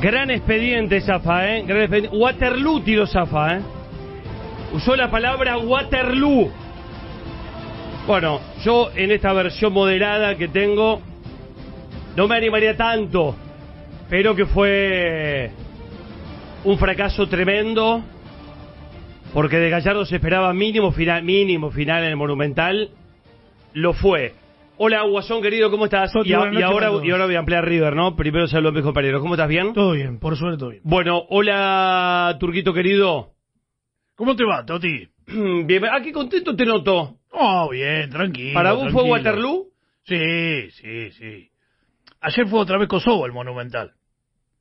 Gran expediente, Zafa, ¿eh? Gran Waterloo tiró Zafa, ¿eh? Usó la palabra Waterloo. Bueno, yo en esta versión moderada que tengo, no me animaría tanto, pero que fue un fracaso tremendo, porque de Gallardo se esperaba mínimo final, mínimo final en el Monumental, lo fue. Hola, Guasón, querido, ¿cómo estás? y, ahora, y ahora voy a ampliar River, ¿no? Primero saludo a mis compañeros. ¿Cómo estás? ¿Bien? Todo bien, por suerte, todo bien. Bueno, hola, Turquito, querido. ¿Cómo te va, Toti? Bien, ah, qué contento te noto. Oh, bien, tranquilo. ¿Para vos fue Waterloo? Sí, sí, sí. Ayer fue otra vez Kosovo, el Monumental.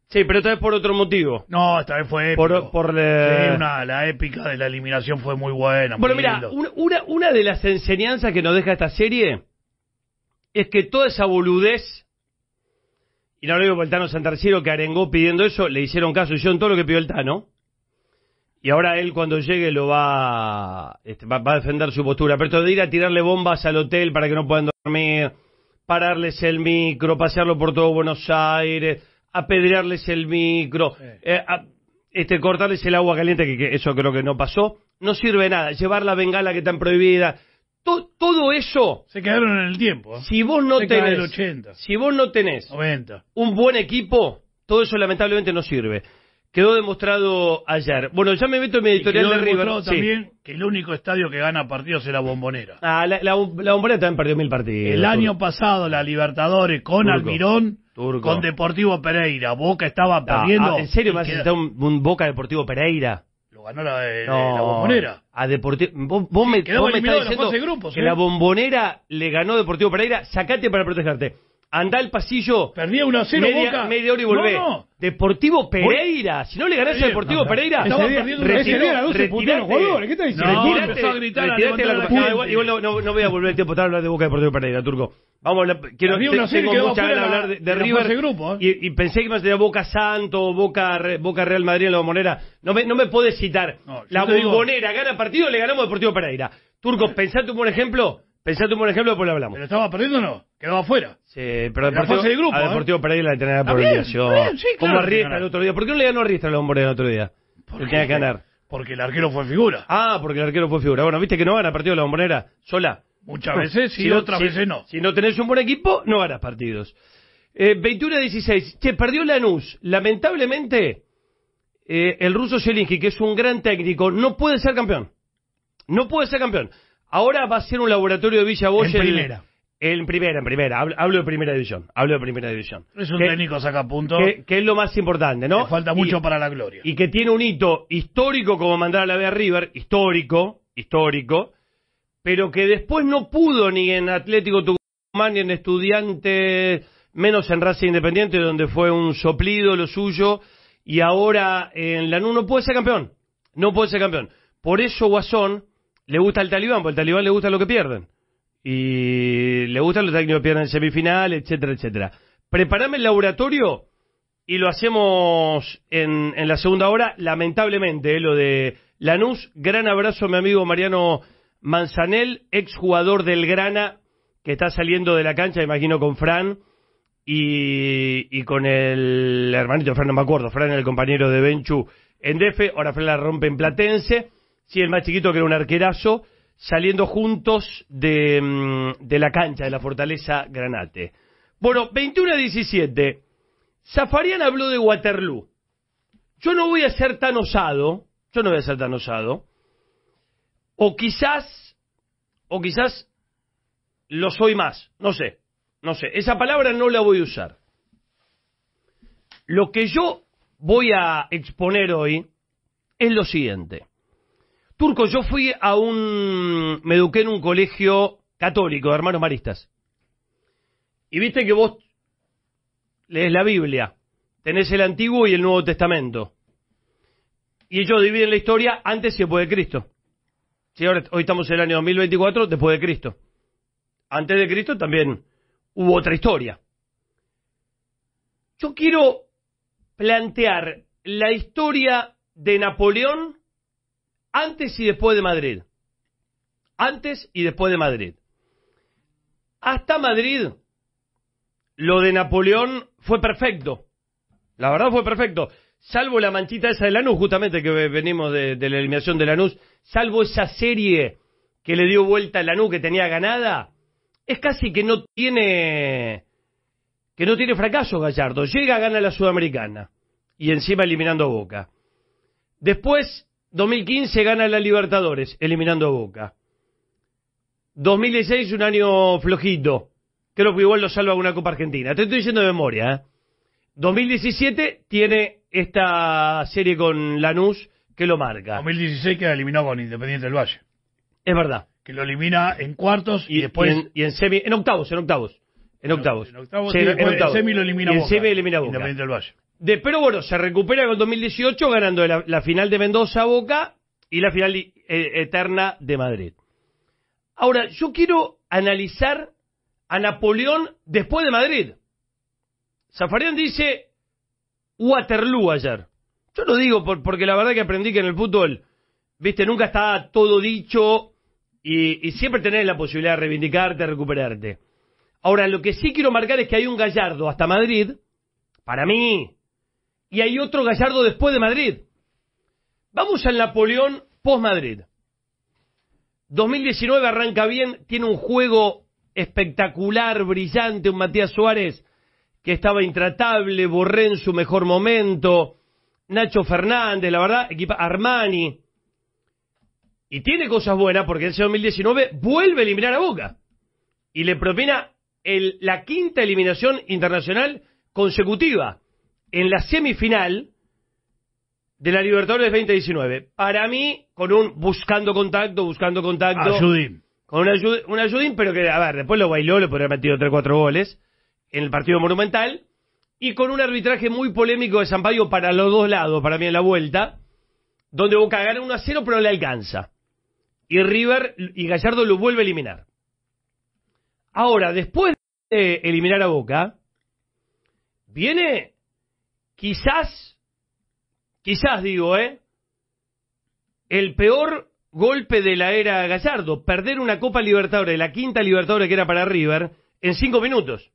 Sí, pero esta vez por otro motivo. No, esta vez fue Por, la... Sí, eh, la épica de la eliminación fue muy buena. Bueno, mira, una, una de las enseñanzas que nos deja esta serie es que toda esa boludez, y no lo digo por el que arengó pidiendo eso, le hicieron caso, hicieron todo lo que pidió el Tano, y ahora él cuando llegue lo va, este, va, a defender su postura, pero de ir a tirarle bombas al hotel para que no puedan dormir, pararles el micro, pasearlo por todo Buenos Aires, apedrearles el micro, eh, este, cortarles el agua caliente, que, eso creo que no pasó, no sirve nada. Llevar la bengala que están prohibida, todo eso. Se quedaron en el tiempo. ¿eh? Si vos no tenés. 80. Si vos no tenés. 90. Un buen equipo, todo eso lamentablemente no sirve. Quedó demostrado ayer. Bueno, ya me meto en mi editorial de River. Sí. también que el único estadio que gana partidos es la Bombonera. Ah, la, Bombonera también perdió mil partidos. El año pasado, la Libertadores con Almirón. Con Deportivo Pereira. Boca estaba ah, ah, perdiendo. ¿En serio vas a un Boca Deportivo Pereira? ganó la, la bombonera. A Deportivo. Vos, me, vos diciendo que la ¿eh? bombonera le ganó Deportivo Pereira. Sacate para protegerte. Andá al pasillo. Perdía 1 0 media, Boca. Media hora y volvé. No, no. Deportivo Pereira. Si no le ganás a Deportivo Pereira, estaba perdiendo a ¿Qué está diciendo? No, empezó a a la Igual no, voy a volver el tiempo a hablar de Boca Deportivo Pereira, Turco. Vamos a hablar, quiero, tengo mucha ganas de hablar de, River. Grupo, ¿eh? y, y, pensé que más tenía Boca Santo, Boca, Boca Real Madrid en la bombonera. No me, no me podés citar. la bombonera gana gana partido, le ganamos Deportivo Pereira. Turco, pensate un buen ejemplo Pensate un buen ejemplo, después lo hablamos. ¿Pero estaba perdiendo o no? Quedaba afuera. Sí, pero deportivo, fase del grupo. A Deportivo ¿eh? Pereira la tenía por obligación. Sí, claro Como el otro día. ¿Por qué no le ganó Riestra a bombonera el otro día? Porque tenía que ganar. Porque el arquero fue figura. Ah, porque el arquero fue figura. Bueno, viste que no gana partido la bombonera sola. Muchas veces sí, otras veces no. Si no tenés un buen equipo, no ganas partidos. Eh, 21 a 16. Che, perdió Lanús. Lamentablemente, eh, el ruso Selinki, que es un gran técnico, no puede ser campeón. No puede ser campeón. Ahora va a ser un laboratorio de Villa Boya. En primera. en primera, en primera. Hablo, de primera división. Hablo de primera división. Es un que, técnico sacapunto. Que, que es lo más importante, ¿no? falta mucho para la gloria. Y que tiene un hito histórico como mandar a la B River, histórico, histórico, pero que después no pudo ni en Atlético Tucumán ni en Estudiante... menos en Raza Independiente, donde fue un soplido lo suyo, y ahora en Lanús no puede ser campeón. No puede ser campeón. Por eso Guasón le gusta al talibán, porque al talibán le gusta lo que pierden. Y le gustan los técnicos que pierden en semifinal, etcétera, etcétera. Preparame el laboratorio y lo hacemos en, en la segunda hora, lamentablemente, eh, lo de Lanús. Gran abrazo a mi amigo Mariano Manzanel, exjugador del Grana, que está saliendo de la cancha, imagino, con Fran y, y con el hermanito Fran, no me acuerdo, Fran, el compañero de Benchu en DF, ahora Fran la rompe en Platense. Sí, el más chiquito que era un arquerazo, saliendo juntos de, mm, la cancha de la Fortaleza Granate. Bueno, 21 a 17. Zafarian habló de Waterloo. Yo no voy a ser tan osado, yo no voy a ser tan osado. O quizás, o quizás lo soy más, no sé, no sé. Esa palabra no la voy a usar. Lo que yo voy a exponer hoy es lo siguiente. Turco, yo fui a un... me eduqué en un colegio católico de hermanos maristas. Y viste que vos lees la Biblia, tenés el Antiguo y el Nuevo Testamento. Y ellos dividen la historia antes y después de Cristo. Si ahora, hoy estamos en el año 2024, después de Cristo. Antes de Cristo también hubo otra historia. Yo quiero plantear la historia de Napoleón antes y después de Madrid. Antes y después de Madrid. Hasta Madrid, lo de Napoleón fue perfecto. La verdad fue perfecto. Salvo la manchita esa de Lanús, justamente que venimos de, la eliminación de Lanús, salvo esa serie que le dio vuelta a Lanús que tenía ganada, es casi que no tiene que no tiene fracaso Gallardo. Llega, gana la Sudamericana y encima eliminando a Boca. Después 2015 gana la Libertadores, eliminando a Boca. 2016 un año flojito. Creo que igual lo salva una Copa Argentina. Te estoy diciendo de memoria. ¿eh? 2017 tiene esta serie con Lanús que lo marca. 2016 queda eliminado con Independiente del Valle. Es verdad. Que lo elimina en cuartos y, después... Y en, semi... en octavos, en octavos. En octavos. En, octavos, en, semi lo elimina y en semi elimina Boca. Independiente del Valle pero bueno, se recupera con el 2018 ganando la, final de Mendoza Boca y la final eh, eterna de Madrid. Ahora, yo quiero analizar a Napoleón después de Madrid. Zafarian dice Waterloo ayer. Yo lo digo porque la verdad que aprendí que en el fútbol, viste, nunca está todo dicho y, siempre tenés la posibilidad de reivindicarte, recuperarte. Ahora, lo que sí quiero marcar es que hay un gallardo hasta Madrid, para mí, y hay otro Gallardo después de Madrid. Vamos al Napoleón post-Madrid. 2019 arranca bien, tiene un juego espectacular, brillante, un Matías Suárez que estaba intratable, Borré en su mejor momento, Nacho Fernández, la verdad, equipa Armani. Y tiene cosas buenas porque en ese 2019 vuelve a eliminar a Boca y le propina el, la quinta eliminación internacional consecutiva en la semifinal de la Libertadores 2019. Para mí, con un buscando contacto, buscando contacto. Con un, ayud, un ayudín, pero que, a ver, después lo bailó, le podría haber metido 3-4 goles en el partido monumental. Y con un arbitraje muy polémico de Sampaio para los dos lados, para mí en la vuelta, donde Boca gana 1 a 0, pero le alcanza. Y River y Gallardo lo vuelve a eliminar. Ahora, después de eliminar a Boca, viene quizás, quizás digo, ¿eh? El peor golpe de la era Gallardo, perder una Copa Libertadores, la quinta Libertadores que era para River, en cinco minutos.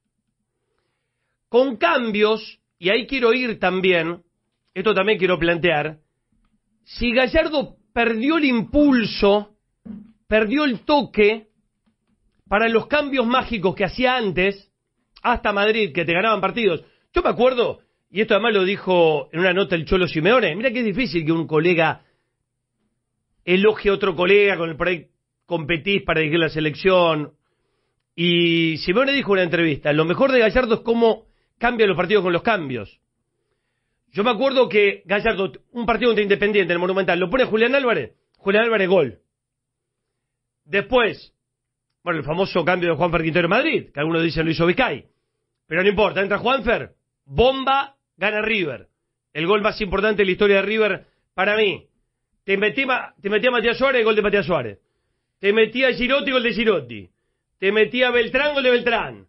Con cambios, y ahí quiero ir también, esto también quiero plantear, si Gallardo perdió el impulso, perdió el toque para los cambios mágicos que hacía antes, hasta Madrid, que te ganaban partidos. Yo me acuerdo y esto además lo dijo en una nota el Cholo Simeone. Mira que es difícil que un colega elogie a otro colega con el proyecto competís para dirigir la selección. Y Simeone dijo en una entrevista, lo mejor de Gallardo es cómo cambia los partidos con los cambios. Yo me acuerdo que Gallardo, un partido contra Independiente, el Monumental, lo pone Julián Álvarez. Julián Álvarez, gol. Después, bueno, el famoso cambio de Juanfer Quintero en Madrid, que algunos dicen lo hizo Vizcay. Pero no importa, entra Juanfer, bomba gana River. El gol más importante de la historia de River para mí. Te metía te metía Matías Suárez, gol de Matías Suárez. Te metía a Girotti, gol de Girotti. Te metía Beltrán, gol de Beltrán.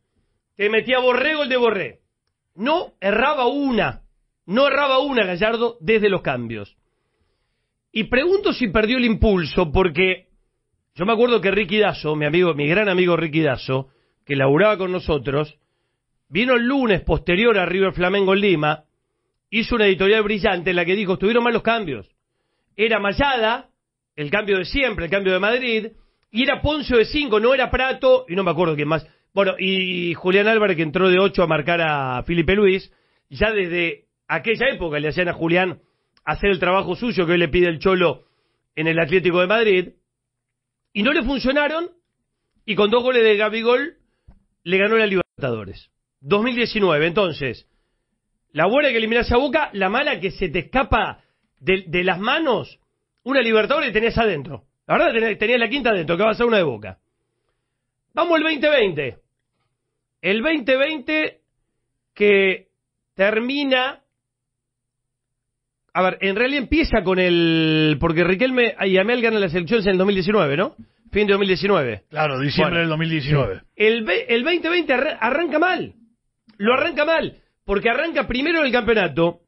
Te metía Borré, gol de Borré. No erraba una. No erraba una Gallardo desde los cambios. Y pregunto si perdió el impulso, porque yo me acuerdo que Ricky Dazo, mi amigo, mi gran amigo Ricky Dazo, que laburaba con nosotros, Vino el lunes posterior a River Flamengo en Lima, hizo una editorial brillante en la que dijo, estuvieron mal los cambios. Era Mayada, el cambio de siempre, el cambio de Madrid, y era Poncio de Cinco, no era Prato, y no me acuerdo quién más. Bueno, y Julián Álvarez que entró de ocho a marcar a Felipe Luis, ya desde aquella época le hacían a Julián hacer el trabajo suyo que hoy le pide el Cholo en el Atlético de Madrid, y no le funcionaron, y con dos goles de Gabigol le ganó la Libertadores. 2019, entonces, la buena que eliminase a Boca, la mala que se te escapa de, las manos, una Libertadores y tenías adentro. La verdad, tenías la quinta adentro, que va a ser una de Boca. Vamos al 2020. El 2020 que termina. A ver, en realidad empieza con el. Porque Riquelme y Amel ganan las elecciones en el 2019, ¿no? Fin de 2019. Claro, diciembre del 2019. El, el 2020 arranca mal lo arranca mal, porque arranca primero el campeonato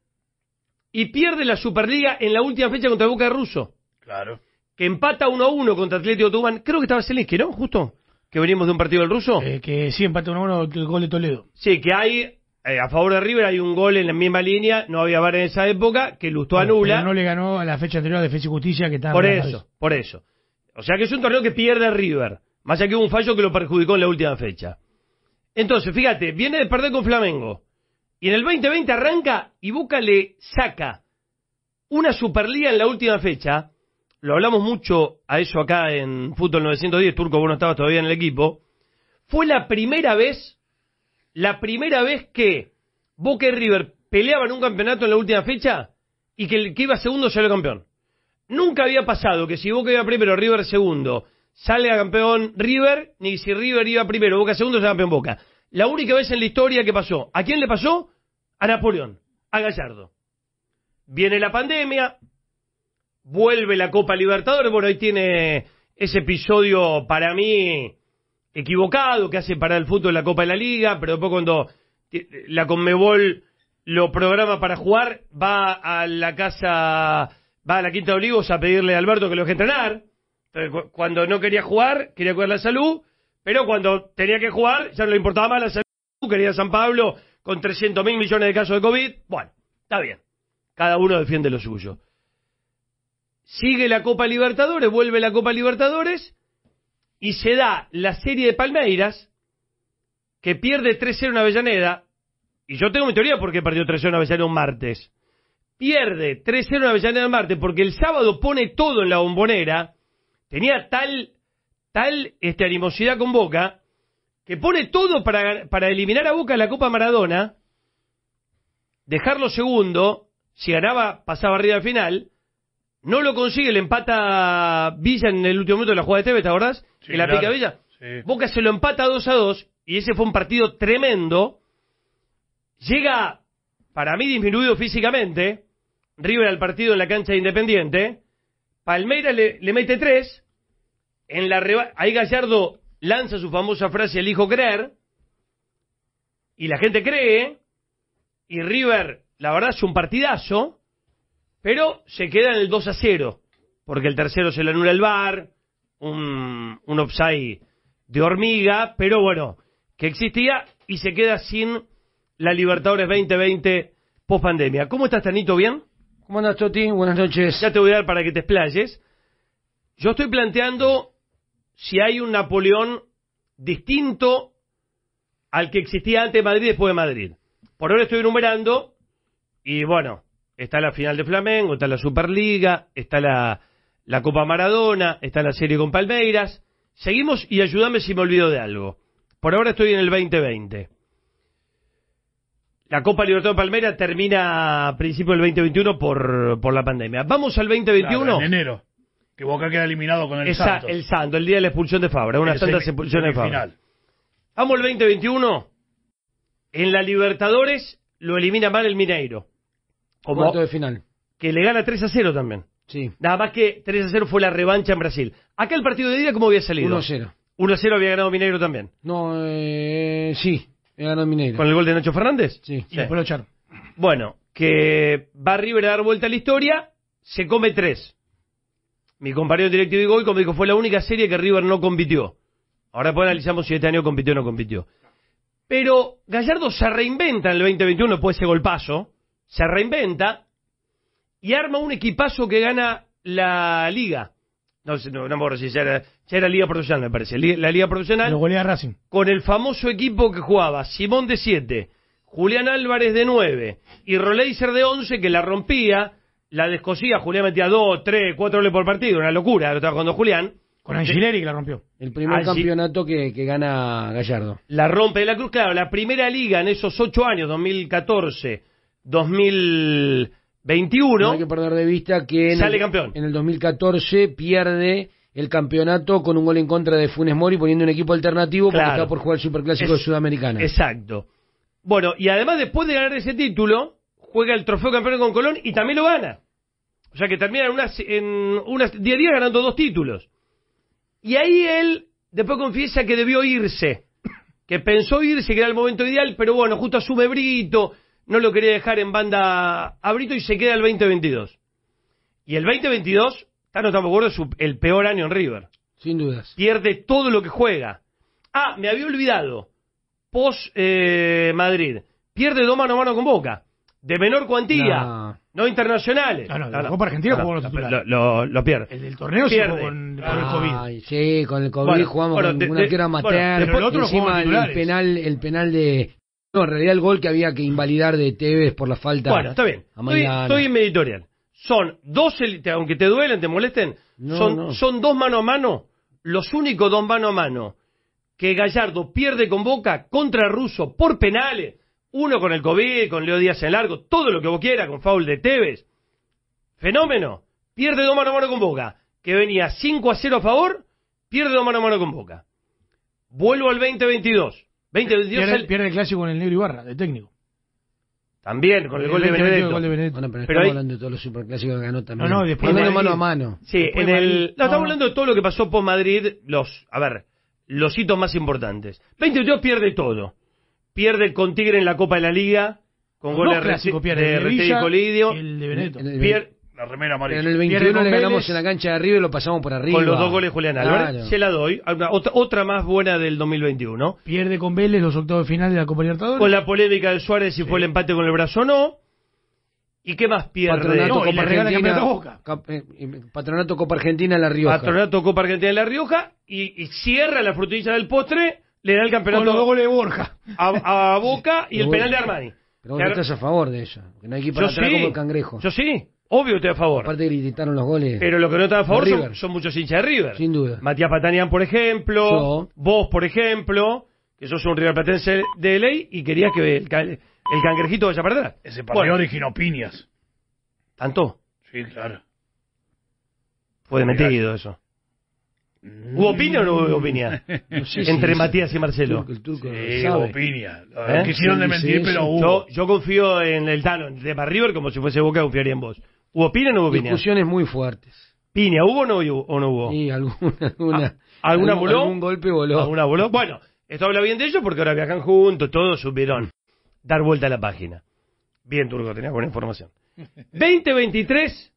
y pierde la Superliga en la última fecha contra Boca de Russo. Claro. Que empata 1 a 1 contra Atlético Tucumán. Creo que estaba Celis, ¿no? Justo. Que venimos de un partido del ruso. Eh, que sí, empata 1 1 el gol de Toledo. Sí, que hay. Eh, a favor de River hay un gol en la misma línea, no había VAR en esa época, que Lustó a anula. Pero no le ganó a la fecha anterior de Defensa y Justicia, que estaba. Por eso, por eso. O sea que es un torneo que pierde a River, más allá que hubo un fallo que lo perjudicó en la última fecha. Entonces, fíjate, viene de perder con Flamengo. Y en el 2020 arranca y Boca le saca una Superliga en la última fecha. Lo hablamos mucho a eso acá en Fútbol 910, Turco, vos no todavía en el equipo. Fue la primera vez, la primera vez que Boca y River peleaban un campeonato en la última fecha y que el que iba segundo salió campeón. Nunca había pasado que si Boca iba primero, River segundo, sale a campeón River, ni si River iba primero, Boca segundo, sale campeón Boca. La única vez en la historia que pasó. ¿A quién le pasó? A Napoleón, a Gallardo. Viene la pandemia, vuelve la Copa Libertadores, bueno, ahí tiene ese episodio para mí equivocado que hace para el fútbol la Copa de la Liga, pero después cuando la Conmebol lo programa para jugar, va a la casa, va a la Quinta de Olivos a pedirle a Alberto que lo deje entrenar cuando no quería jugar, quería cuidar la salud, pero cuando tenía que jugar, ya no le importaba más la salud, quería San Pablo con 300 mil millones de casos de COVID. Bueno, está bien. Cada uno defiende lo suyo. Sigue la Copa Libertadores, vuelve la Copa Libertadores y se da la serie de Palmeiras que pierde 3-0 en Avellaneda. Y yo tengo mi teoría porque perdió 3-0 en Avellaneda un martes. Pierde 3-0 en Avellaneda un martes porque el sábado pone todo en la bombonera Tenía tal, tal este, animosidad con Boca que pone todo para, para eliminar a Boca de la Copa Maradona, dejarlo segundo, si ganaba pasaba arriba al final, no lo consigue, le empata Villa en el último minuto de la jugada de Tevez, ¿te acordás? en la pica Villa. Boca se lo empata 2 a 2 y ese fue un partido tremendo. Llega, para mí, disminuido físicamente, River al partido en la cancha de Independiente. Palmeira le, le mete 3 la ahí Gallardo lanza su famosa frase el hijo creer y la gente cree y River la verdad es un partidazo pero se queda en el 2 a 0 porque el tercero se le anula el bar un, un offside de hormiga pero bueno que existía y se queda sin la Libertadores 2020 post pandemia ¿cómo estás Tanito? ¿bien? ¿cómo andas Toti? buenas noches ya te voy a dar para que te explayes yo estoy planteando si hay un Napoleón distinto al que existía antes de Madrid y después de Madrid. Por ahora estoy enumerando y bueno, está la final de Flamengo, está la Superliga, está la, Copa Maradona, está la serie con Palmeiras. Seguimos y ayúdame si me olvido de algo. Por ahora estoy en el 2020. La Copa de Palmeiras termina a principios del 2021 por, por la pandemia. Vamos al 2021. en enero. Que Boca queda eliminado con el Esa, Santos. El Santo, el día de la expulsión de Fabra, unas tantas expulsiones de Fabra. Vamos el 2021. En la Libertadores lo elimina mal el Mineiro. Como Cuarto de final. Que le gana 3 a 0 también. Sí. Nada más que 3 a 0 fue la revancha en Brasil. Acá el partido de día, ¿cómo había salido? 1 a 0. 1 a 0 había ganado Mineiro también. No, eh, sí, había ganado Mineiro. ¿Con el gol de Nacho Fernández? Sí, después lo echaron. Bueno, que va River a dar vuelta a la historia, se come 3 mi compañero directivo y como me dijo, fue la única serie que River no compitió. Ahora después analizamos si este año compitió o no compitió. Pero Gallardo se reinventa en el 2021 después de ese golpazo, se reinventa y arma un equipazo que gana la liga. No no, me acuerdo si era, ya liga profesional, me parece. La liga profesional. Con el famoso equipo que jugaba Simón de 7, Julián Álvarez de 9 y Roleiser de 11 que la rompía la descosía Julián metía dos, tres, cuatro goles por partido, una locura, lo estaba jugando Julián. Con Angileri que la rompió. El primer ah, campeonato que, gana Gallardo. La rompe de la Cruz, claro, la primera liga en esos ocho años, 2014, 2021. No hay que perder de vista que en el, campeón. En el 2014 pierde el campeonato con un gol en contra de Funes Mori poniendo un equipo alternativo porque por jugar el Superclásico de Sudamericana. Exacto. Bueno, y además después de ganar ese título, juega el trofeo campeón con Colón y también lo gana. O sea que termina en unas, en unas 10 días ganando dos títulos. Y ahí él después confiesa que debió irse, que pensó irse, que era el momento ideal, pero bueno, justo asume Brito, no lo quería dejar en banda a Brito y se queda el 2022. Y el 2022, está no estamos acuerdo, es el peor año en River. Sin dudas. Pierde todo lo que juega. Ah, me había olvidado. Post eh, Madrid. Pierde dos mano a mano con Boca de menor cuantía, no, internacionales. No, no, la Copa Argentina jugó los titulares. Lo, pierde. El del torneo se con, el ah, COVID. sí, con el COVID jugamos con una que era el otro encima el penal, el penal de... No, en realidad el gol que había que invalidar de Tevez por la falta. Bueno, está bien. Estoy, en editorial. Son dos, aunque te duelen, te molesten, son, son dos mano a mano, los únicos dos mano a mano que Gallardo pierde con Boca contra Russo por penales uno con el COVID, con Leo Díaz en largo, todo lo que vos quieras, con Faul de Tevez. Fenómeno. Pierde dos mano a mano con Boca, que venía 5 a 0 a favor, pierde dos mano a mano con Boca. Vuelvo al 2022. 2022 pierde, el... clásico con el negro Ibarra, de técnico. También, con el, gol, de Benedetto. Bueno, pero, estamos hablando de todos los superclásicos que ganó también. No, no, después mano a mano. Sí, en No, estamos hablando de todo lo que pasó por Madrid, los, a ver, los hitos más importantes. 2022 pierde todo. Pierde con Tigre en la Copa de la Liga, con goles de, de, y Colidio. el de la remera amarilla. En el 21 le ganamos en la cancha de arriba y lo pasamos por arriba. Con los dos goles Julián Álvarez. Se la doy. otra, más buena del 2021. Pierde con Vélez los octavos de final de la Copa Libertadores. Con la polémica de Suárez si fue el empate con el brazo o no. ¿Y qué más pierde? Patronato No, Copa Argentina. Boca. Eh, Patronato Copa Argentina en La Rioja. Patronato Copa Argentina en La Rioja y, y cierra la frutilla del postre le da el campeonato. Con los dos goles de Borja. A, Boca y el penal de Armani. Pero vos no estás a favor de eso. Que no hay que para como el cangrejo. Yo sí. Obvio estoy a favor. Aparte gritaron los goles. Pero lo que no está a favor son, muchos hinchas de River. Sin duda. Matías Patanian, por ejemplo. Vos, por ejemplo. Que sos un River Platense de ley y querías que el, cangrejito vaya a perder. Ese partido bueno. originó ¿Tanto? Sí, claro. Fue demetido metido eso. ¿Hubo opinión o no hubo opinión Entre Matías y Marcelo. ¿Eh? hubo opinión. Quisieron de mentir, pero hubo. Yo, confío en el Tano, De Tepa como si fuese Boca, confiaría en vos. ¿Hubo opinión o no hubo opinión? Discusiones muy fuertes. ¿Piña hubo o no, hubo? Sí, alguna. alguna, ah, ¿alguna voló? golpe voló. ¿Alguna voló? Bueno, esto habla bien de ellos porque ahora viajan juntos, todos supieron dar vuelta a la página. Bien, Turco, tenía buena información. 2023.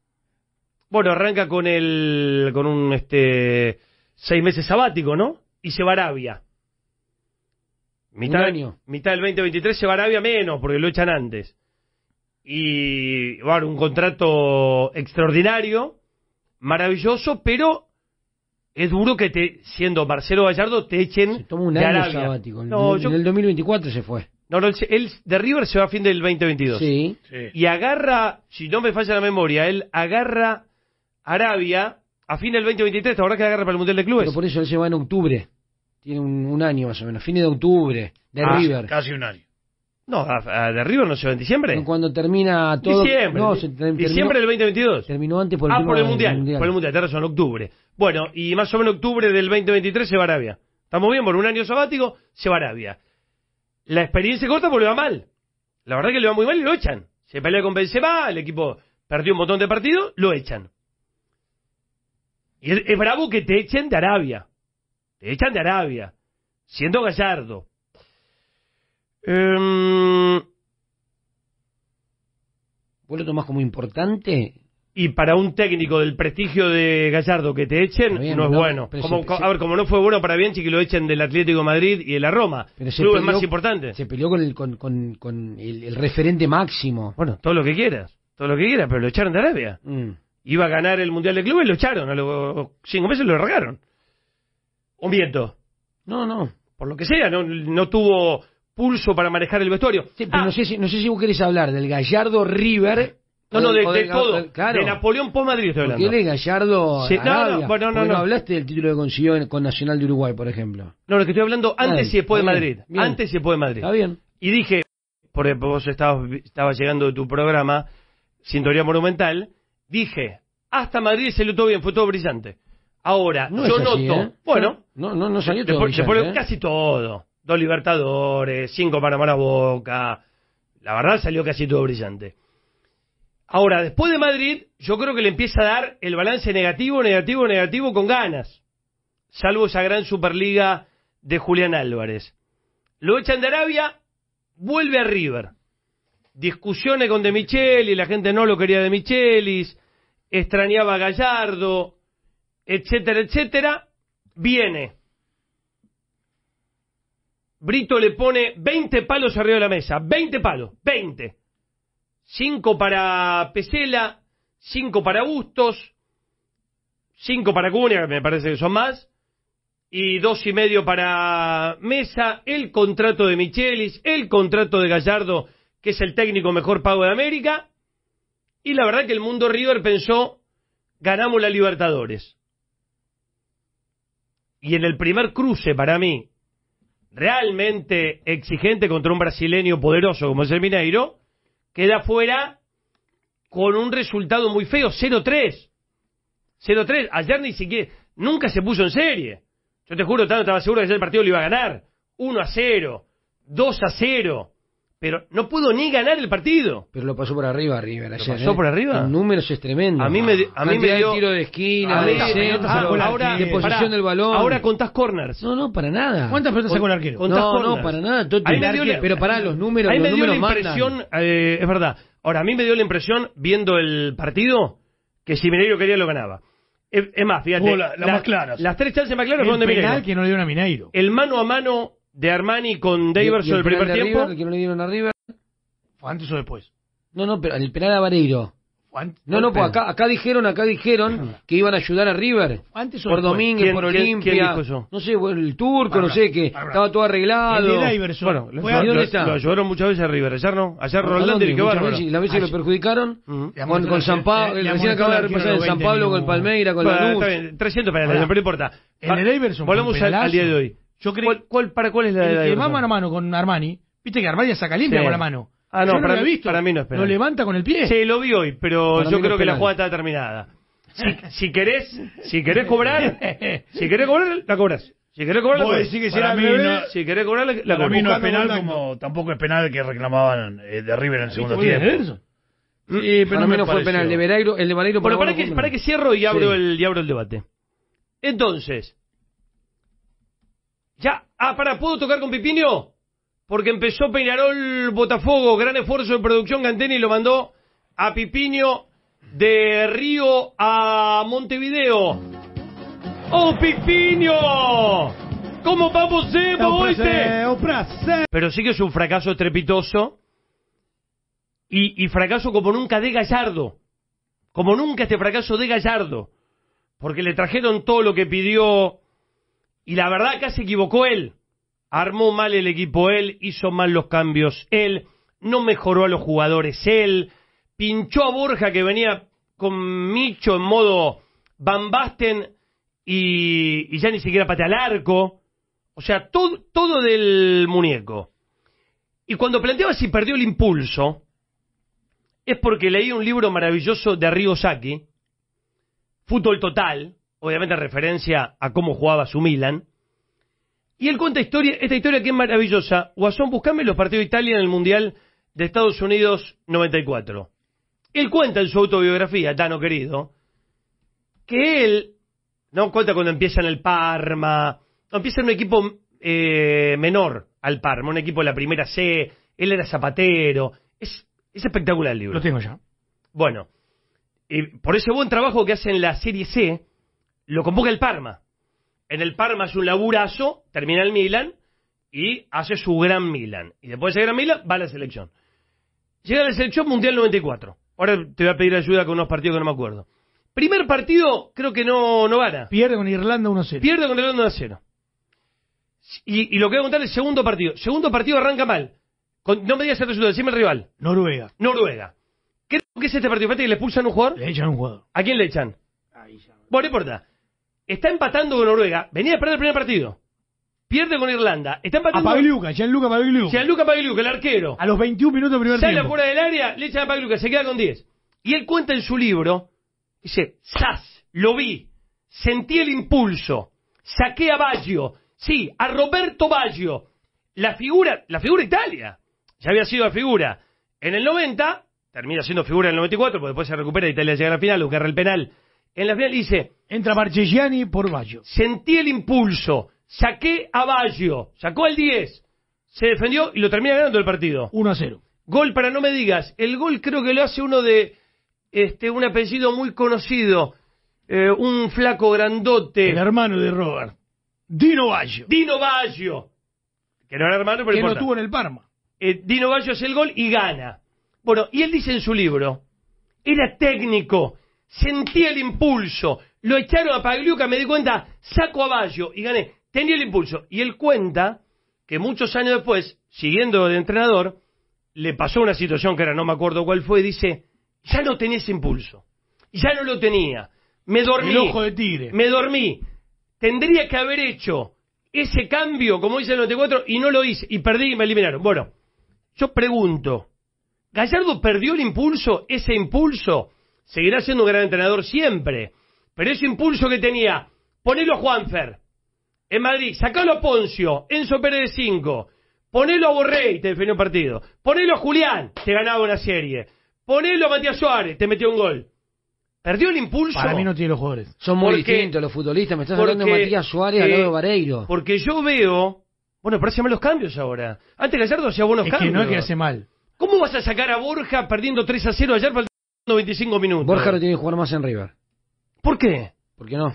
Bueno, arranca con el con un este seis meses sabático, ¿no? Y se va a Arabia. Mitad, Un año. mitad del 2023 se va a Arabia menos, porque lo echan antes. Y va a un contrato extraordinario, maravilloso, pero es duro que te, siendo Marcelo Gallardo, te echen se toma un año sabático. No, en el 2024 se fue. No, no, él de River se va a fin del 2022. sí. Y agarra, si no me falla la memoria, él agarra Arabia a fin del 2023, ¿te acordás que la guerra para el Mundial de Clubes? por eso él se va en octubre. Tiene un, año más o menos, fines de octubre, de ah, River. Casi un año. No, de River no se va en diciembre. cuando termina todo. Diciembre. No, diciembre del 2022. Terminó antes por el, ah, por el mundial, Por el Mundial, octubre. Bueno, y más o menos octubre del 2023 se va a Arabia. Estamos bien, por un año sabático se va a Arabia. La experiencia corta porque le va mal. La verdad que le va muy mal y lo echan. Se pelea con Benzema, el equipo perdió un montón de partidos, lo echan. Y es, bravo que te echen de Arabia. Te echan de Arabia. Siendo gallardo. Eh... ¿Vos tomás como importante? Y para un técnico del prestigio de Gallardo que te echen, no es bueno. como, a ver, como no fue bueno para si que lo echen del Atlético Madrid y de la Roma, pero es más importante. Se peleó con el, referente máximo. Bueno, todo lo que quieras, todo lo que quieras, pero lo echaron de Arabia. Mm iba a ganar el Mundial de ...y lo echaron, a los cinco meses lo regaron ...un viento... No, no, por lo que sea, no, tuvo pulso para manejar el vestuario. pero no, ah. sé si, no sé si vos querés hablar del Gallardo River. No, no, de, todo. De Napoleón Post Madrid estoy hablando. Porque Gallardo no, no, no, hablaste del título de consiguió con Nacional de Uruguay, por ejemplo. No, lo que estoy hablando antes y después de Madrid. Antes y después de Madrid. Está bien. Y dije, porque vos estabas, estabas llegando de tu programa, Sintonía Monumental, Dije, hasta Madrid se tuvo bien, fue todo brillante. Ahora, no yo noto, ¿eh? bueno, no, no, no salió todo brillante, ¿eh? casi todo. Dos Libertadores, cinco para a Boca. La verdad salió casi todo brillante. Ahora, después de Madrid, yo creo que le empieza a dar el balance negativo, negativo, negativo con ganas. Salvo esa gran Superliga de Julián Álvarez. Lo echan de Arabia, vuelve a River discusiones con De Michelis, la gente no lo quería De Michelis, extrañaba a Gallardo, etcétera, etcétera, viene. Brito le pone 20 palos arriba de la mesa, 20 palos, 20. 5 para Pesela, 5 para Bustos, 5 para Cunha, me parece que son más, y dos y medio para Mesa, el contrato de Michelis, el contrato de Gallardo que es el técnico mejor pago de América, y la verdad que el mundo River pensó, ganamos la Libertadores. Y en el primer cruce para mí, realmente exigente contra un brasileño poderoso como es el Mineiro, queda fuera con un resultado muy feo, 0-3. 0-3, ayer ni siquiera, nunca se puso en serie. Yo te juro, tanto estaba seguro que ese partido lo iba a ganar. 1 a 0, 2 a 0, pero no pudo ni ganar el partido. Pero lo pasó por arriba River ¿Lo pasó ¿eh? por arriba? En números es tremendo. A mí me, dio... mí me dio... tiro de esquina, ah, de, centro, ahora, de posición del balón. Ahora contás corners. No, no, para nada. ¿Cuántas pelotas sacó el arquero? no, no, para nada. pero para los números Ahí mí me dio la impresión, eh, es verdad. Ahora, a mí me dio la impresión, viendo el partido, que si Mineiro quería lo ganaba. Es, más, fíjate. más Las tres chances más claras son de Mineiro. que no le Mineiro. El mano a mano de Armani con Daverson el, el, primer tiempo. le dieron a River. ¿Fue antes o después? No, no, pero el penal a Vareiro. No, no, pues acá, acá dijeron, acá dijeron que iban a ayudar a River. Antes por Domínguez, por Olimpia. No sé, el turco, no sé qué. Estaba todo arreglado. El de bueno, lo, ¿dónde está? lo, ayudaron muchas veces a River. Ayer no. Ayer Roldán que bárbaro. Veces, la vez que lo perjudicaron con, con eh, San Pablo. Eh, recién acaba de repasar en San Pablo con el Palmeira, con la Luz. 300 penales, pero no importa. En el Iverson. Volvemos al día de hoy. Yo creo para cuál es la, el que va mano a mano con Armani, viste que Armani saca limpia con la mano. Ah, no, para, lo he visto. para mí no es penal. Lo levanta con el pie. Sí, lo vi hoy, pero yo creo que la jugada está terminada. Si, querés, si querés cobrar, si querés cobrar, la cobras. Si querés cobrar, la cobras. Si, si querés cobrar, la, no es penal como tampoco es penal que reclamaban eh, de River en el segundo tiempo. y mm. pero no fue penal. El de Valero, el de Bueno, para, que, para que cierro y abro, el, y abro el debate. Entonces, ya, ah, para, ¿puedo tocar con Pipiño? Porque empezó Peñarol Botafogo, gran esfuerzo de producción y lo mandó a Pipiño de Río a Montevideo. ¡Oh, Pipiño! ¿Cómo vamos, Evo, Pero sí que es un fracaso estrepitoso y, y fracaso como nunca de Gallardo. Como nunca este fracaso de Gallardo. Porque le trajeron todo lo que pidió y la verdad que se equivocó él. Armó mal el equipo él, hizo mal los cambios él, no mejoró a los jugadores él, pinchó a Borja que venía con Micho en modo Van y, ya ni siquiera patea al arco. O sea, todo, todo del muñeco. Y cuando planteaba si perdió el impulso, es porque leí un libro maravilloso de Río Saki, Fútbol Total, obviamente referencia a cómo jugaba su Milan. Y él cuenta historia, esta historia que es maravillosa. Guasón, buscame los partidos de Italia en el Mundial de Estados Unidos 94. Él cuenta en su autobiografía, Tano querido, que él, no cuenta cuando empieza en el Parma, no, empieza en un equipo eh, menor al Parma, un equipo de la primera C, él era zapatero, es, espectacular el libro. Lo tengo ya. Bueno, Y por ese buen trabajo que hace en la Serie C, lo convoca el Parma. En el Parma hace un laburazo, termina el Milan y hace su gran Milan. Y después de ese gran Milan va a la selección. Llega a la selección Mundial 94. Ahora te voy a pedir ayuda con unos partidos que no me acuerdo. Primer partido, creo que no, no gana. Pierde con Irlanda 1-0. Pierde con Irlanda 1-0. Y, y, lo que voy a contar es segundo partido. Segundo partido arranca mal. Con, no me digas el resultado, decime el rival. Noruega. Noruega. Creo que es este partido. Fíjate que le expulsan un jugador. Le echan un jugador. ¿A quién le echan? Ahí ya. Bueno, no importa está empatando con Noruega, venía a perder el primer partido. Pierde con Irlanda. Está empatando. A Pagliuca, Gianluca Pagliuca. Gianluca Pagliuca, el arquero. A los 21 minutos del primer Sale tiempo. Sale fuera del área, le echan a Pagliuca, se queda con 10. Y él cuenta en su libro, dice, "Sas, Lo vi. Sentí el impulso. Saqué a Baggio. Sí, a Roberto Baggio. La figura, la figura Italia. Ya había sido la figura en el 90, termina siendo figura en el 94, porque después se recupera Italia llega a la final, lo que el penal en la final dice. Entra Marchegiani por Baggio. Sentí el impulso. Saqué a vallo Sacó al 10. Se defendió y lo termina ganando el partido. 1 a 0. Gol para no me digas. El gol creo que lo hace uno de este un apellido muy conocido. Eh, un flaco grandote. El hermano de Robert. Dino vallo Dino vallo Que no era hermano, pero. Que lo tuvo en el Parma. Eh, Dino vallo hace el gol y gana. Bueno, y él dice en su libro: era técnico sentí el impulso, lo echaron a Pagliuca, me di cuenta, saco a Bayo y gané. Tenía el impulso. Y él cuenta que muchos años después, siguiendo de entrenador, le pasó una situación que era no me acuerdo cuál fue, y dice, ya no tenía ese impulso, ya no lo tenía, me dormí, ojo de tigre. me dormí, tendría que haber hecho ese cambio, como dice el 94, y no lo hice, y perdí y me eliminaron. Bueno, yo pregunto, ¿Gallardo perdió el impulso, ese impulso? seguirá siendo un gran entrenador siempre, pero ese impulso que tenía, ponelo a Juanfer en Madrid, sacalo a Poncio, Enzo Pérez de 5, ponelo a Borré y te definió un partido, ponelo a Julián, te ganaba una serie, ponelo a Matías Suárez, te metió un gol. Perdió el impulso. Para mí no tiene los jugadores. Son muy distintos los futbolistas. Me estás hablando de Matías Suárez eh, al Vareiro. Porque yo veo. Bueno, pero hace los cambios ahora. Antes Gallardo hacía buenos es cambios. Que no es que hace mal. ¿Cómo vas a sacar a Borja perdiendo 3 a 0 ayer? 25 minutos. Borja lo tiene que jugar más en River. ¿Por qué? Porque no.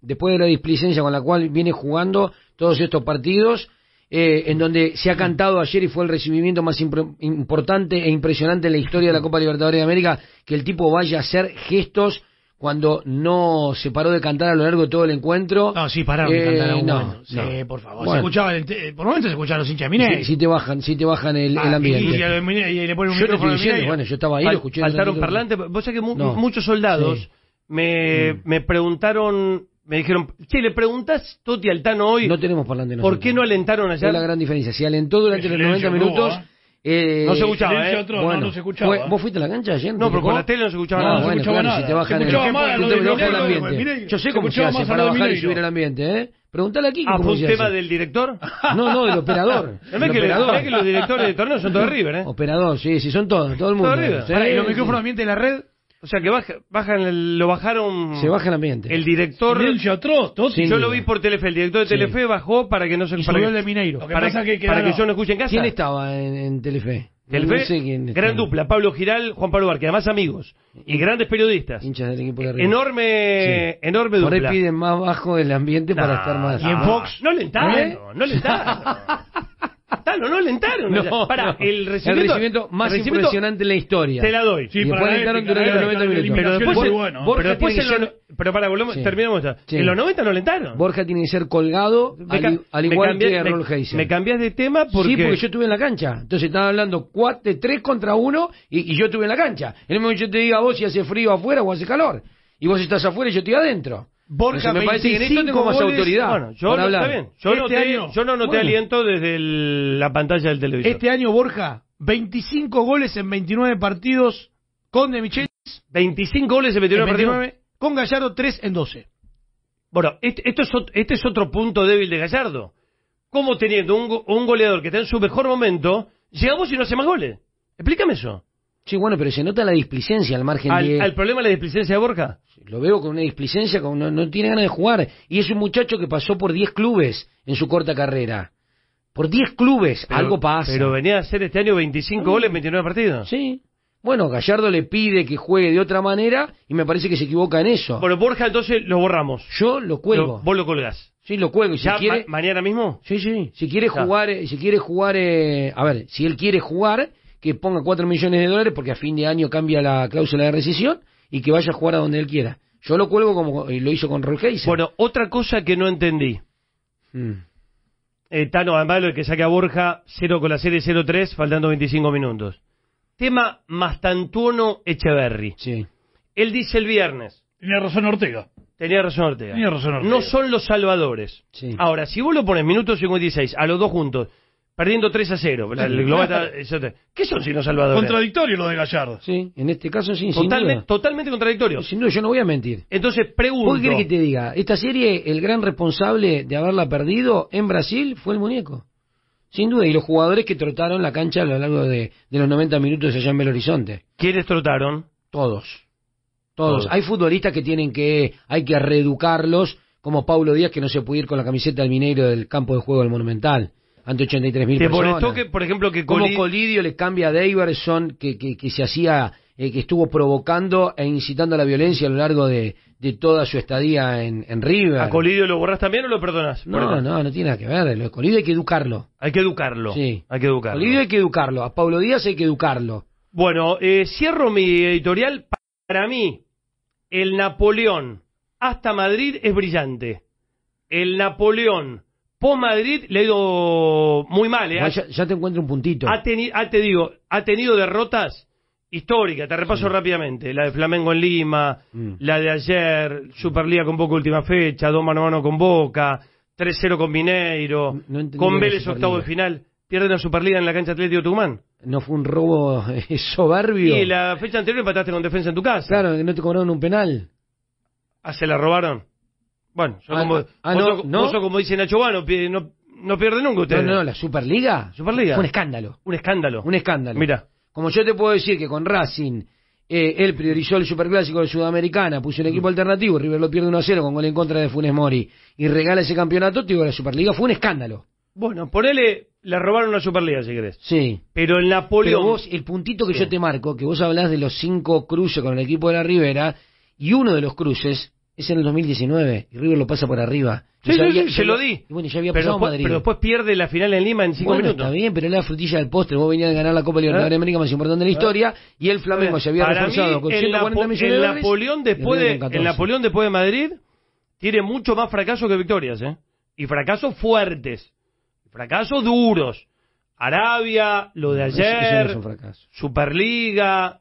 Después de la displicencia con la cual viene jugando todos estos partidos, eh, en donde se ha cantado ayer y fue el recibimiento más importante e impresionante en la historia de la Copa Libertadores de América, que el tipo vaya a hacer gestos cuando no se paró de cantar a lo largo de todo el encuentro. No, sí, pararon de cantar eh, a un no, Sí, por favor. por Se escuchaba por momentos se escuchaban los hinchas Mineiro. Sí, sí, te bajan, sí te bajan el, ah, ambiente. Y, y, le ponen un yo micrófono bueno, yo estaba ahí, lo escuché. Faltaron parlantes. Vos sabés que muchos soldados me, mm. me preguntaron me dijeron, si le preguntas, Toti Altano hoy. No tenemos parlantes. ¿Por qué no alentaron allá? Es la gran diferencia. Si alentó durante los 90 minutos, ¿eh? Eh, no se escuchaba, ¿eh? otro, bueno, no, no, se escuchaba. Fue, ¿Vos fuiste a la cancha ayer? No, pero con la tele no se escuchaba no, ah, nada. Bueno, escuchaba claro, nada. si te bajan el, mal, te Mireille, el ambiente. Yo sé cómo se, se hace para bajar Mireille. y subir el ambiente, ¿eh? Preguntale aquí ah, cómo ¿A un tema hace. del director? No, no, del operador. Es que, que los directores de torneo son todos River, ¿eh? Operador, sí, sí, son todos, todo el mundo. todo River. ¿Y los micrófonos ambiente de la red? O sea que bajan lo bajaron. Se baja el ambiente. El director. Yo lo vi por Telefe. El director de Telefe bajó para que no se. para el de Mineiro. para, que yo no escuche en casa. ¿Quién estaba en, Telefe? Telefe, quién gran dupla. Pablo Giral, Juan Pablo Barque. Además, amigos. Y grandes periodistas. Hinchas del equipo de arriba. Enorme, enorme Por ahí piden más bajo el ambiente para estar más. Y en ah. Fox. No le está. ¿Eh? No le está. no alentaron. el recibimiento, el más impresionante en la historia. Te la doy. Sí, y para la durante los minutos. Pero después, bueno. pero para, volvemos, terminamos ya. En los 90 no alentaron. Borja tiene que ser colgado, al, igual que Me cambias de tema porque... Sí, porque yo estuve en la cancha. Entonces estaban hablando 4, 3 contra 1 y, y, yo estuve en la cancha. En el momento que yo te diga a vos si hace frío afuera o hace calor. Y vos estás afuera y yo estoy adentro. Borja me parece que autoridad. Bueno, yo, no, te, noté aliento desde la pantalla del televisor. Este año, Borja, 25 goles en 29 partidos con De 25 goles en 29, partidos. Con Gallardo, 3 en 12. Bueno, este, esto es, este es otro punto débil de Gallardo. ¿Cómo teniendo un, un goleador que está en su mejor momento, llegamos y no hace más goles? Explícame eso. Sí, bueno, pero se nota la displicencia al margen ¿Al, de... ¿Al problema de la displicencia de Borja? Lo veo con una displicencia, con, no, tiene ganas de jugar. Y es un muchacho que pasó por 10 clubes en su corta carrera. Por 10 clubes, algo pasa. Pero venía a hacer este año 25 goles en 29 partidos. Sí. Bueno, Gallardo le pide que juegue de otra manera y me parece que se equivoca en eso. Bueno, Borja, entonces lo borramos. Yo lo cuelgo. vos lo colgás. Sí, lo cuelgo. Si ¿Ya quiere... mañana mismo? Sí, sí. Si quiere jugar, eh, si quiere jugar, eh, a ver, si él quiere jugar, que ponga 4 millones de dólares porque a fin de año cambia la cláusula de rescisión y que vaya a jugar a donde él quiera. Yo lo cuelgo como lo hizo con Roger. Bueno, otra cosa que no entendí. Hmm. Eh, Tano, además que saque a Borja, 0 con la serie 0-3, faltando 25 minutos. Tema Mastantuono Echeverry. Sí. Él dice el viernes. Tenía razón Ortega. Tenía razón Ortega. No son los salvadores. Sí. Ahora, si vos lo pones minuto 56, a los dos juntos, perdiendo 3 a 0. ¿Qué son si no salvadores? Contradictorio lo de Gallardo. Sí, en este caso sí, Totalmente, contradictorio. Sin duda, yo no voy a mentir. Entonces pregunto. qué que te diga? Esta serie, el gran responsable de haberla perdido en Brasil fue el muñeco. Sin duda, y los jugadores que trotaron la cancha a lo largo de, los 90 minutos allá en Belo Horizonte. ¿Quiénes trotaron? Todos. Todos. Hay futbolistas que tienen que, hay que reeducarlos, como Paulo Díaz que no se puede ir con la camiseta del minero del campo de juego del Monumental ante 83.000 personas. esto que, por ejemplo, que Como Colidio, Colidio le cambia a Daverson, que, se hacía, eh, que estuvo provocando e incitando a la violencia a lo largo de, toda su estadía en, en River. ¿A Colidio lo borrás también o lo perdonas? No, no, no, no tiene nada que ver. Lo Colidio hay que educarlo. Hay que educarlo. Sí. Hay que educarlo. Colidio hay que educarlo. A Pablo Díaz hay que educarlo. Bueno, eh, cierro mi editorial. Para mí, el Napoleón hasta Madrid es brillante. El Napoleón Post-Madrid le ha ido muy mal. ¿eh? ya, te encuentro un puntito. Ha ah, te digo, ha tenido derrotas históricas, te repaso rápidamente. La de Flamengo en Lima, mm. la de ayer, Superliga con Boca última fecha, dos mano a mano con Boca, 3-0 con Mineiro, con Vélez octavo de final. Pierden la Superliga en la cancha Atlético Tucumán. ¿No fue un robo soberbio? Y la fecha anterior empataste con defensa en tu casa. Claro, que no te cobraron un penal. Ah, se la robaron. Bueno, yo ah, como, ah, ah, no, como dice Nacho no, no pierde nunca usted. No, no, la Superliga. Superliga. Fue un escándalo. Un escándalo. Un escándalo. Mira. Como yo te puedo decir que con Racing eh, él priorizó el Superclásico de Sudamericana, puso el mm. equipo alternativo, River lo pierde 1 a 0 con gol en contra de Funes Mori y regala ese campeonato, te digo, la Superliga fue un escándalo. Bueno, ponele, le robaron la Superliga si querés. Sí. Pero el Napoleón. vos, el puntito que yo te marco, que vos hablás de los cinco cruces con el equipo de la Rivera, y uno de los cruces es en el 2019 y River lo pasa por arriba. Sí, sí, sí se lo di. pero después, pierde la final en Lima en 5 minutos. Está bien, pero era la frutilla del postre. Vos venías a ganar la Copa Libertadores de ah. América más importante de la historia y el Flamengo eh, se había reforzado con 140 millones el de Napoleón después de, el Napoleón después de Madrid tiene mucho más fracaso que victorias, ¿eh? Y fracasos fuertes. Fracasos duros. Arabia, lo de ayer, Superliga,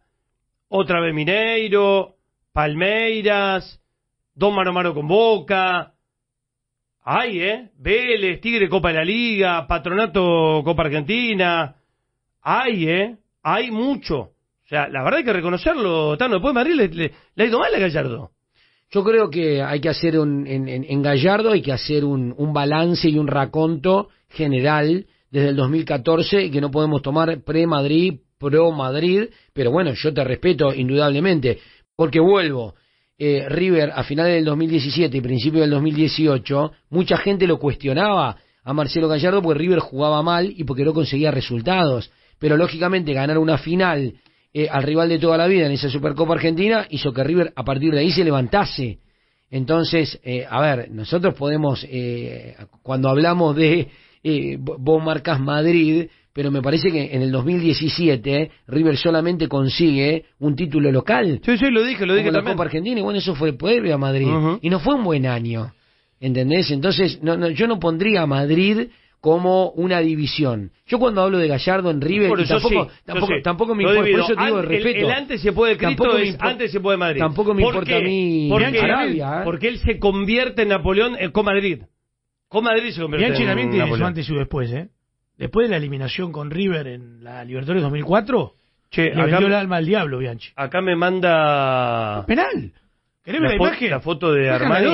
otra vez Mineiro, Palmeiras, dos mano a mano con Boca. Hay, ¿eh? Vélez, Tigre, Copa de la Liga, Patronato, Copa Argentina. Hay, ¿eh? Hay mucho. O sea, la verdad hay que reconocerlo, Tano. Después de Madrid le, ha ido mal a Gallardo. Yo creo que hay que hacer un, en, Gallardo hay que hacer un, balance y un raconto general desde el 2014 que no podemos tomar pre-Madrid, pro-Madrid, pero bueno, yo te respeto indudablemente, porque vuelvo, eh, River a finales del 2017 y principio del 2018, mucha gente lo cuestionaba a Marcelo Gallardo porque River jugaba mal y porque no conseguía resultados. Pero lógicamente ganar una final eh, al rival de toda la vida en esa Supercopa Argentina hizo que River a partir de ahí se levantase. Entonces, eh, a ver, nosotros podemos, cuando hablamos de vos marcas Madrid, pero me parece que en el 2017 eh, River solamente consigue un título local. Sí, sí, lo dije, lo dije como La Copa Argentina, y bueno, eso fue previo a Madrid. Y no fue un buen año. ¿Entendés? Entonces, no, yo no pondría a Madrid como una división. Yo cuando hablo de Gallardo en River, tampoco, tampoco, me importa, por eso digo respeto. El, antes se puede Cristo es antes se puede Madrid. Tampoco me importa a mí porque, Arabia, ¿eh? porque él se convierte en Napoleón eh, con Madrid. Con Madrid se convierte en también tiene antes y después, ¿eh? después de la eliminación con River en la Libertadores 2004, che, le acá, vendió el alma al diablo Bianchi. Acá me manda... Penal. ¿Querés ver la, imagen? La foto de Armani.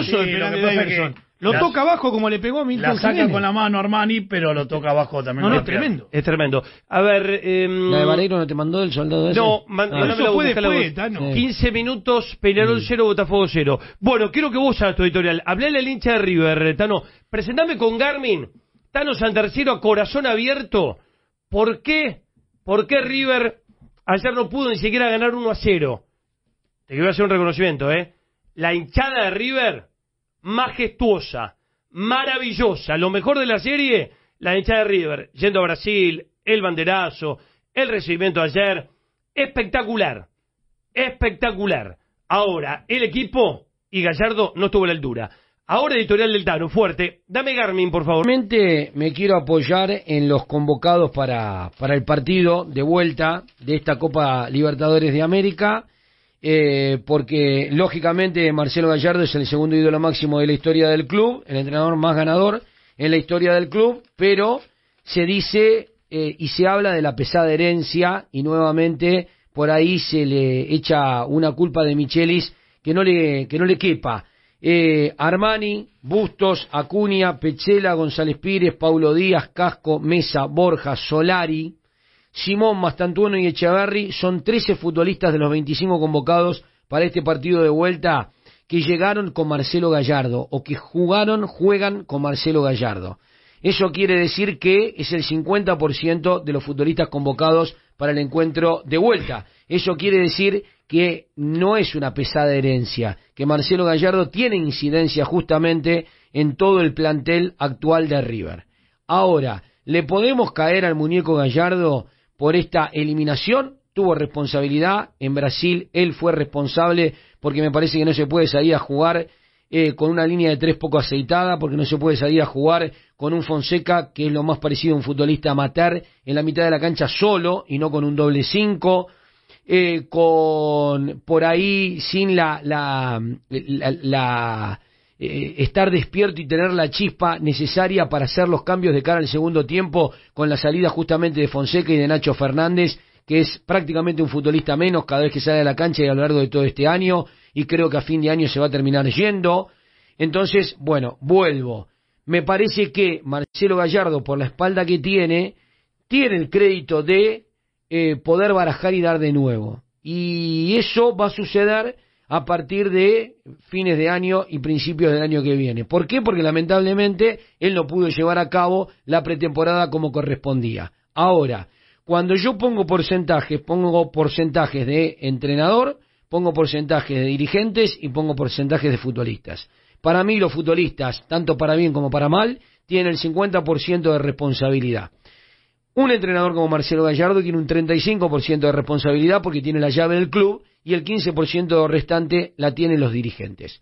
lo, toca abajo como le pegó a Milton La saca con la mano Armani, pero lo toca abajo también. No, no, es tremendo. Es tremendo. A ver... Eh, ¿La de Vareiro no te mandó el soldado ese? No, no ah. eso fue después, Tano. 15 minutos, Peñarol 0, Botafogo 0. Bueno, quiero que vos hagas tu editorial. Habléle al hincha de River, Tano. Presentame con Garmin Tano Santercero, corazón abierto. ¿Por qué? ¿Por qué River ayer no pudo ni siquiera ganar 1 a 0? Te quiero hacer un reconocimiento, ¿eh? La hinchada de River, majestuosa, maravillosa. Lo mejor de la serie, la hinchada de River. Yendo a Brasil, el banderazo, el recibimiento de ayer. Espectacular. Espectacular. Ahora, el equipo y Gallardo no estuvo a la altura. Ahora editorial del Tano, fuerte. Dame Garmin, por favor. Realmente me quiero apoyar en los convocados para, para el partido de vuelta de esta Copa Libertadores de América, eh, porque lógicamente Marcelo Gallardo es el segundo ídolo máximo de la historia del club, el entrenador más ganador en la historia del club, pero se dice eh, y se habla de la pesada herencia y nuevamente por ahí se le echa una culpa de Michelis que no le, que no le quepa. Eh, Armani, Bustos, Acuña, Pechela, González Pires, Paulo Díaz, Casco, Mesa, Borja, Solari, Simón, Mastantuono y Echeverri son 13 futbolistas de los 25 convocados para este partido de vuelta que llegaron con Marcelo Gallardo o que jugaron, juegan con Marcelo Gallardo. Eso quiere decir que es el 50% de los futbolistas convocados para el encuentro de vuelta. Eso quiere decir que no es una pesada herencia, que Marcelo Gallardo tiene incidencia justamente en todo el plantel actual de River. Ahora, ¿le podemos caer al muñeco Gallardo por esta eliminación? Tuvo responsabilidad en Brasil, él fue responsable porque me parece que no se puede salir a jugar eh, con una línea de tres poco aceitada, porque no se puede salir a jugar con un Fonseca, que es lo más parecido a un futbolista matar en la mitad de la cancha solo y no con un doble cinco, eh, con por ahí sin la, la, la, eh, estar despierto y tener la chispa necesaria para hacer los cambios de cara al segundo tiempo con la salida justamente de Fonseca y de Nacho Fernández, que es prácticamente un futbolista menos cada vez que sale a la cancha y a lo largo de todo este año, y creo que a fin de año se va a terminar yendo. Entonces, bueno, vuelvo. Me parece que Marcelo Gallardo, por la espalda que tiene, tiene el crédito de eh, poder barajar y dar de nuevo. Y eso va a suceder a partir de fines de año y principios del año que viene. ¿Por qué? Porque lamentablemente él no pudo llevar a cabo la pretemporada como correspondía. Ahora, cuando yo pongo porcentajes, pongo porcentajes de entrenador, pongo porcentajes de dirigentes y pongo porcentajes de futbolistas. Para mí los futbolistas, tanto para bien como para mal, tienen el 50% de responsabilidad. Un entrenador como Marcelo Gallardo tiene un 35% de responsabilidad porque tiene la llave del club y el 15% restante la tienen los dirigentes.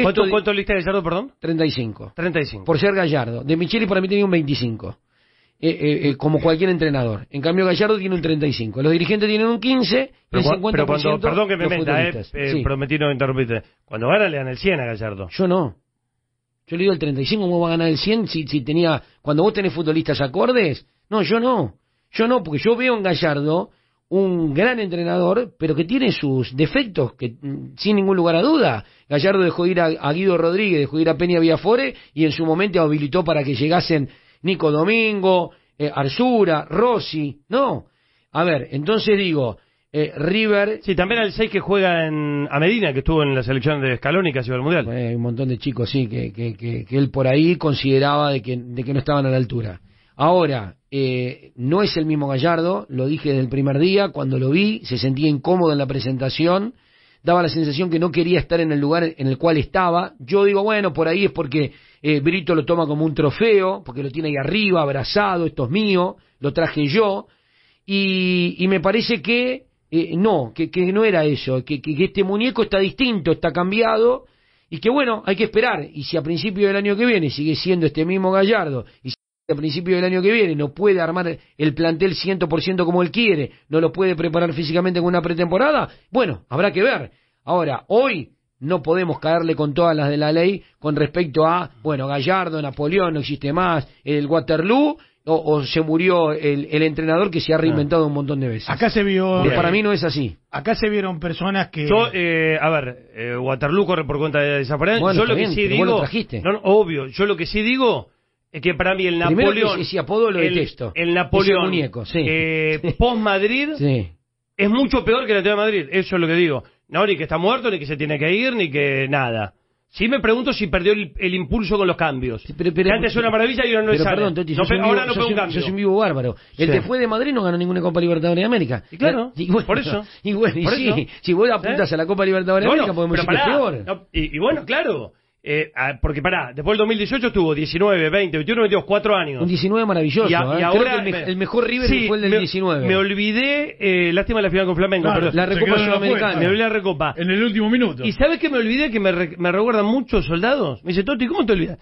¿Cuánto, lista Gallardo, perdón? 35. 35. Por ser Gallardo. De Micheli para mí tenía un 25. Eh, eh, eh, como cualquier entrenador. En cambio, Gallardo tiene un 35. Los dirigentes tienen un 15 pero, pero cuando, Perdón que me meta, prometí no interrumpirte. Cuando gana le dan el 100 a Gallardo. Yo no. Yo le digo el 35, ¿cómo va a ganar el 100 si, si tenía... Cuando vos tenés futbolistas acordes, no, yo no. Yo no, porque yo veo en Gallardo un gran entrenador, pero que tiene sus defectos, que mm, sin ningún lugar a duda. Gallardo dejó ir a, Guido Rodríguez, dejó ir a Peña Villafore y en su momento habilitó para que llegasen Nico Domingo, eh, Arzura, Rossi. No. A ver, entonces digo, eh, River. Sí, también al 6 que juega en a Medina, que estuvo en la selección de Scaloni casi al Mundial. un montón de chicos, sí, que, que, él por ahí consideraba de que no estaban a la altura. Ahora, eh, no es el mismo Gallardo, lo dije desde el primer día, cuando lo vi, se sentía incómodo en la presentación, daba la sensación que no quería estar en el lugar en el cual estaba. Yo digo, bueno, por ahí es porque eh, Brito lo toma como un trofeo, porque lo tiene ahí arriba, abrazado, esto es mío, lo traje yo, y, me parece que eh, no, que, no era eso, que, este muñeco está distinto, está cambiado, y que bueno, hay que esperar, y si a principio del año que viene sigue siendo este mismo Gallardo, y a principio del año que viene, no puede armar el plantel 100% como él quiere, no lo puede preparar físicamente con una pretemporada, bueno, habrá que ver. Ahora, hoy no podemos caerle con todas las de la ley con respecto a, bueno, Gallardo, Napoleón, no existe más, el Waterloo, o, se murió el, el, entrenador que se ha ah. reinventado un montón de veces. Acá se vio... Pero para mí no es así. Acá se vieron personas que... Yo, eh, a ver, eh, Waterloo corre por cuenta de desaparición yo lo que sí digo... obvio, yo lo que sí digo es que para mí el Napoleón. lo el, detesto. El Napoleón. Muñeco, sí. eh, post Madrid sí. es mucho peor que la Atlético de Madrid. Eso es lo que digo. No, ni que está muerto, ni que se tiene que ir, ni que nada. Sí me pregunto si perdió el, impulso con los cambios. antes era una maravilla y ahora no es perdón, no, ahora no sos, un cambio. es un vivo bárbaro. El que fue de Madrid no ganó ninguna Copa Libertadores de América. Y claro, eh, y bueno, por eso. Y bueno, si vos ¿Eh? apuntas a la Copa Libertadores de América podemos decir peor. y bueno, claro. Eh, ah, porque pará, después del 2018 tuvo 19, 20, 21, 22, 4 años. Un 19 maravilloso. Y, ¿eh? ahora, Creo que el, mejor River fue el del 19. Me olvidé, eh, lástima la final con Flamengo. la Recopa Sudamericana. Me olvidé la Recopa. En el último minuto. ¿Y sabes que me olvidé que me, me recuerdan muchos soldados? Me dice, Toti, ¿cómo te olvidas?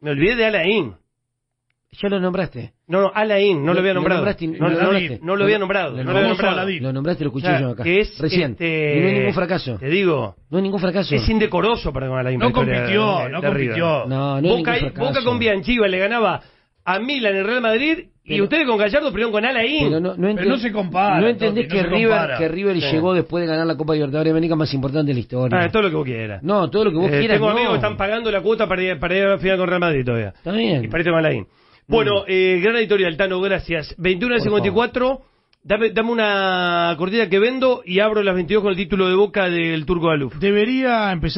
Me olvidé de Alain. Ya lo nombraste. No, no, Alain, no lo, había nombrado. Lo nombraste, no, lo, lo había nombrado. Lo, nombraste lo, lo nombraste, lo escuché yo acá. Que es, Recién. Este, y no hay ningún fracaso. Te digo. No hay ningún fracaso. Es indecoroso para con Alain. No compitió, no compitió. No, no Boca, Boca con Bianchiva le ganaba a Milan en el Real Madrid y ustedes con Gallardo perdieron con Alain. Pero no, se compara. No entendés que, River, que River llegó después de ganar la Copa Libertadores de América más importante de la historia. Ah, todo lo que vos quieras. No, todo lo que vos eh, quieras. Tengo amigos que están pagando la cuota para ir, a la final con Real Madrid todavía. Está bien. Y parece con Alain. Bueno, mm. eh, gran editorial, Tano, gracias. 21 a 54. Dame, dame una cortina que vendo y abro las 22 con el título de boca del Turco Aluf. Debería empezar.